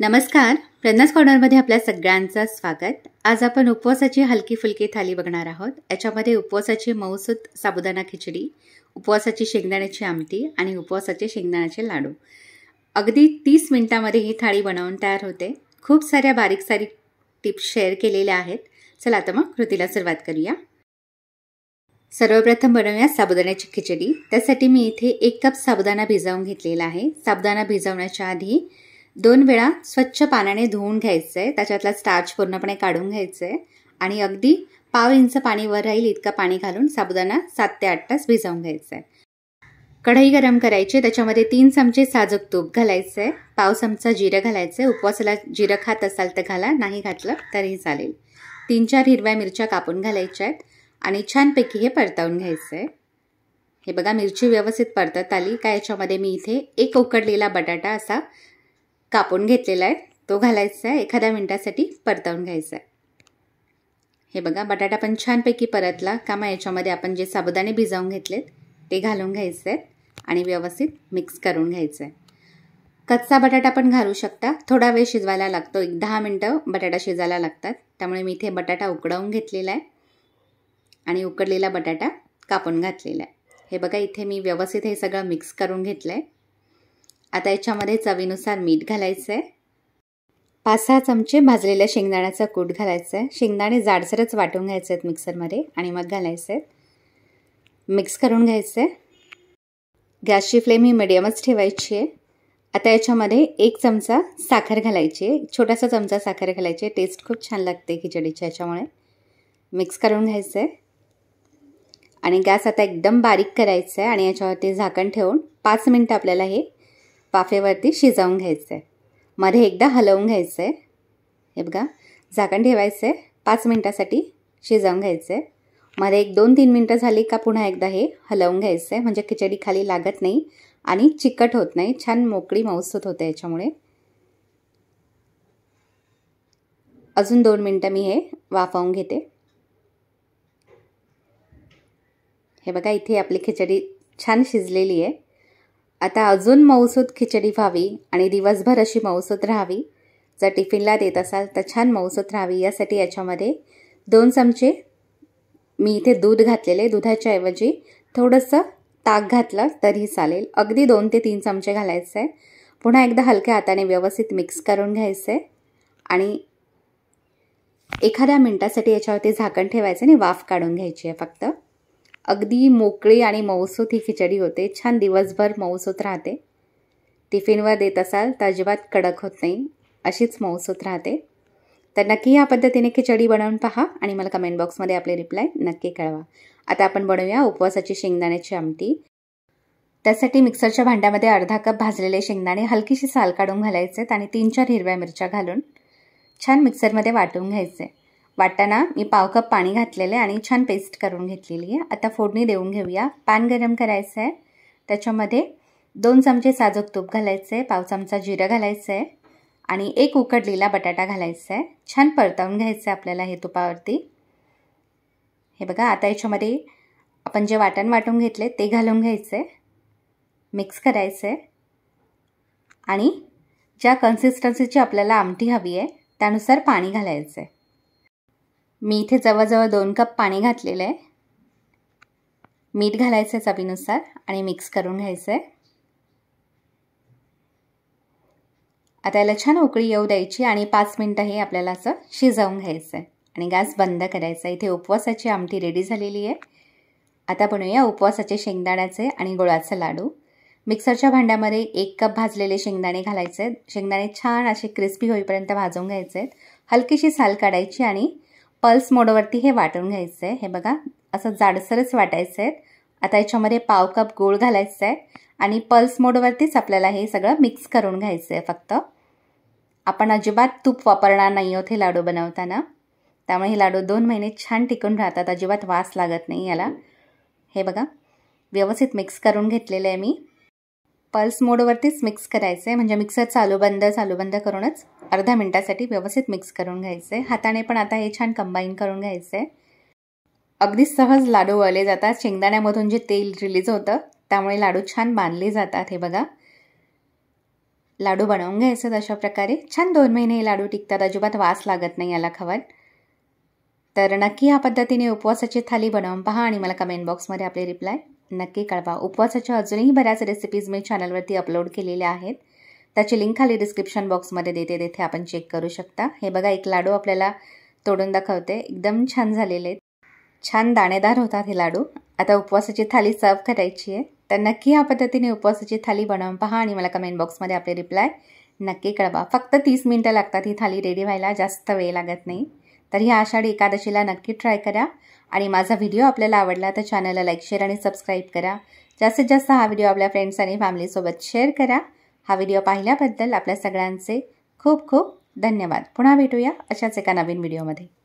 नमस्कार प्रन्नास कॉर्नरमध्ये आपल्या सगळ्यांचं स्वागत आज आपण उपवासाची हलकी फुलकी थाली बघणार आहोत याच्यामध्ये उपवासाची मऊसूत साबुदाणा खिचडी उपवासाची शेंगदाण्याची आमटी आणि उपवासाचे शेंगदाण्याचे लाडू अगदी तीस मिनिटामध्ये ही थाळी बनवून तयार होते खूप साऱ्या बारीक सारीक टिप्स शेअर केलेल्या आहेत चला आता मग कृतीला सुरुवात करूया सर्वप्रथम बनवूया साबुदाण्याची खिचडी त्यासाठी मी इथे एक कप साबुदाणा भिजवून घेतलेला आहे साबुदाणा भिजवण्याच्या आधी दोन वेळा स्वच्छ पाण्याने धुवून घ्यायचं आहे त्याच्यातला स्टार्च पूर्णपणे काढून घ्यायचं आहे आणि अगदी पाव इंच पाणी वर राहील इतकं पाणी घालून साबुदाणा सात ते आठ तास भिजवून घ्यायचं आहे कढई गरम करायची त्याच्यामध्ये तीन चमचे साजूक तूप घालायचं आहे पाव चमचा जिरं घालायचं आहे उपवासाला जिरं खात असाल तर घाला नाही घातलं तरीही चालेल तीन चार हिरव्या मिरच्या कापून घालायच्या आहेत आणि छानपैकी हे परतवून घ्यायचं आहे हे बघा मिरची व्यवस्थित परतत आली का याच्यामध्ये मी इथे एक उकडलेला बटाटा असा कापून घेतलेला आहे तो घालायचा आहे एखाद्या मिनटासाठी परतवून घ्यायचा आहे हे बघा बटाटा पण छानपैकी परतला का मग याच्यामध्ये आपण जे साबुदाणे भिजवून घेतलेत ते घालून घ्यायचे आहेत आणि व्यवस्थित मिक्स करून घ्यायचं आहे कच्चा बटाटा पण घालू शकता थोडा वेळ शिजवायला लागतो एक दहा मिनटं बटाटा शिजायला लागतात त्यामुळे मी इथे बटाटा उकडवून घेतलेला आहे आणि उकडलेला बटाटा कापून घातलेला आहे हे बघा इथे मी व्यवस्थित हे सगळं मिक्स करून घेतलं आहे आता याच्यामध्ये चवीनुसार मीठ घालायचं आहे पाच सहा चमचे भाजलेल्या शेंगदाण्याचा कूट घालायचा आहे शेंगदाणे जाडसरच वाटून घ्यायचे आहेत मिक्सरमध्ये आणि मग घालायचे आहेत मिक्स करून घ्यायचं आहे गॅसची फ्लेम ही मिडियमच ठेवायची आहे आता याच्यामध्ये एक चमचा साखर घालायची आहे छोटासा चमचा साखर घालायची आहे टेस्ट खूप छान लागते खिचडीच्या याच्यामुळे मिक्स करून घ्यायचं आहे आणि गॅस आता एकदम बारीक करायचं आहे आणि याच्यावरती झाकण ठेवून पाच मिनटं आपल्याला हे वाफेवरती शिजवून घ्यायचं आहे मध्ये एकदा हलवून घ्यायचं आहे हे बघा झाकण ठेवायचं आहे पाच मिनटासाठी शिजवून घ्यायचं आहे मध्ये एक दोन तीन मिनटं झाली का पुन्हा एकदा हे हलवून घ्यायचं आहे म्हणजे खिचडी खाली लागत नाही आणि चिकट होत नाही छान मोकळी मौसूत होते याच्यामुळे अजून दोन मिनटं मी हे वाफवून घेते हे बघा इथे आपली खिचडी छान शिजलेली आहे आता अजून मऊसूत खिचडी व्हावी आणि दिवसभर अशी मऊसूत राहावी जर टिफिनला देत असाल तर छान मऊसूत राहावी यासाठी याच्यामध्ये दोन चमचे मी इथे दूध घातलेले दुधाच्या ऐवजी थोडंसं ताक घातलं तरी चालेल अगदी दोन ते तीन चमचे घालायचं आहे पुन्हा एकदा हलक्या हाताने व्यवस्थित मिक्स करून घ्यायचं आहे आणि एखाद्या मिनटासाठी याच्यावरती झाकण ठेवायचं आणि वाफ काढून घ्यायची आहे फक्त अगदी मोकळी आणि मऊसूत ही खिचडी होते छान दिवसभर मौसूत राहते टिफिनवर देत असाल तर अजिबात कडक होत नाही अशीच मौसूत राहते तर नक्की या पद्धतीने खिचडी बनवून पहा आणि मला कमेंट बॉक्समध्ये आपले रिप्लाय नक्की कळवा आता आपण बनवूया उपवासाची शेंगदाण्याची आमटी त्यासाठी मिक्सरच्या भांड्यामध्ये अर्धा कप भाजलेले शेंगदाणे हलकीशी साल काढून घालायचे आणि तीन चार हिरव्या मिरच्या घालून छान मिक्सरमध्ये वाटून घ्यायचे वाटाणा मी पाव कप पाणी घातलेलं आहे आणि छान पेस्ट करून घेतलेली आहे आता फोडणी देऊन घेऊया पॅन गरम करायचं आहे त्याच्यामध्ये दोन चमचे साजूक तूप घालायचं आहे पाव चमचा जिरं घालायचं आहे आणि एक उकडलेला बटाटा घालायचा आहे छान परतावून घ्यायचं आहे आपल्याला हे तुपावरती हे बघा आता याच्यामध्ये आपण जे वाटण वाटून घेतले ते घालून घ्यायचं आहे मिक्स करायचं आहे आणि ज्या कन्सिस्टन्सीची आपल्याला आमटी हवी आहे त्यानुसार पाणी घालायचं आहे मी इथे जवळजवळ दोन कप पाणी घातलेलं आहे मीठ घालायचं आहे चवीनुसार आणि मिक्स करून घ्यायचं आहे आता याला छान उकळी येऊ द्यायची आणि पाच मिनटं हे आपल्याला असं शिजवून घ्यायचं आहे आणि गॅस बंद करायचा इथे उपवासाची आमटी रेडी झालेली आहे आता बनवूया उपवासाचे शेंगदाण्याचे आणि गुळाचे लाडू मिक्सरच्या भांड्यामध्ये एक कप भाजलेले शेंगदाणे घालायचे आहेत शेंगदाणे छान असे क्रिस्पी होईपर्यंत भाजून घ्यायचे आहेत हलकीशी साल काढायची आणि पल्स मोडवरती हे वाटून घ्यायचं आहे हे बघा असं जाडसरच वाटायचं आहे आता याच्यामध्ये पाव कप गूळ घालायचं आहे आणि पल्स मोडवरतीच आपल्याला हे सगळं मिक्स करून घ्यायचं आहे फक्त आपण अजिबात तूप वापरणार नाही आहोत हे लाडू बनवताना त्यामुळे हे लाडू दोन महिने छान टिकून राहतात अजिबात वास लागत नाही याला हे बघा व्यवस्थित मिक्स करून घेतलेलं आहे मी पल्स मोडवरतीच मिक्स करायचं आहे म्हणजे मिक्सर चालू बंद चालू बंद करूनच अर्धा मिनटासाठी व्यवस्थित मिक्स करून घ्यायचं हाताने पण आता हे छान कंबाईन करून घ्यायचं आहे अगदी सहज लाडू वळले जातात शेंगदाण्यामधून जे तेल रिलीज होतं त्यामुळे लाडू छान बांधले जातात हे बघा लाडू बनवून घ्यायचं अशा प्रकारे छान दोन महिने हे लाडू टिकतात अजिबात वास लागत नाही याला खवत तर नक्की ह्या पद्धतीने उपवासाची थाली बनवून पहा आणि मला कमेंट बॉक्समध्ये आपले रिप्लाय नक्की कळवा उपवासाच्या अजूनही बऱ्याच रेसिपीज मी चॅनलवरती अपलोड केलेल्या आहेत त्याची लिंक खाली डिस्क्रिप्शन बॉक्समध्ये देते तेथे आपण चेक करू शकता हे बघा एक लाडू आपल्याला तोडून दाखवते एकदम छान झालेले छान दाणेदार होतात हे लाडू आता उपवासाची थाली सर्व करायची आहे तर नक्की ह्या पद्धतीने उपवासाची थाली बनवून पहा आणि मला कमेंट बॉक्समध्ये आपले रिप्लाय नक्की कळवा फक्त तीस मिनटं लागतात ही थाली रेडी व्हायला जास्त वेळ लागत नाही तर ही आषाढी एकादशीला नक्की ट्राय करा आणि माझा व्हिडिओ आपल्याला आवडला तर चॅनलला लाईक शेअर आणि सबस्क्राईब करा जास्तीत जास्त हा व्हिडिओ आपल्या फ्रेंड्स आणि फॅमिलीसोबत शेअर करा हा व्हिडिओ पाहिल्याबद्दल आपल्या सगळ्यांचे खूप खूप धन्यवाद पुन्हा भेटूया अशाच एका नवीन व्हिडिओमध्ये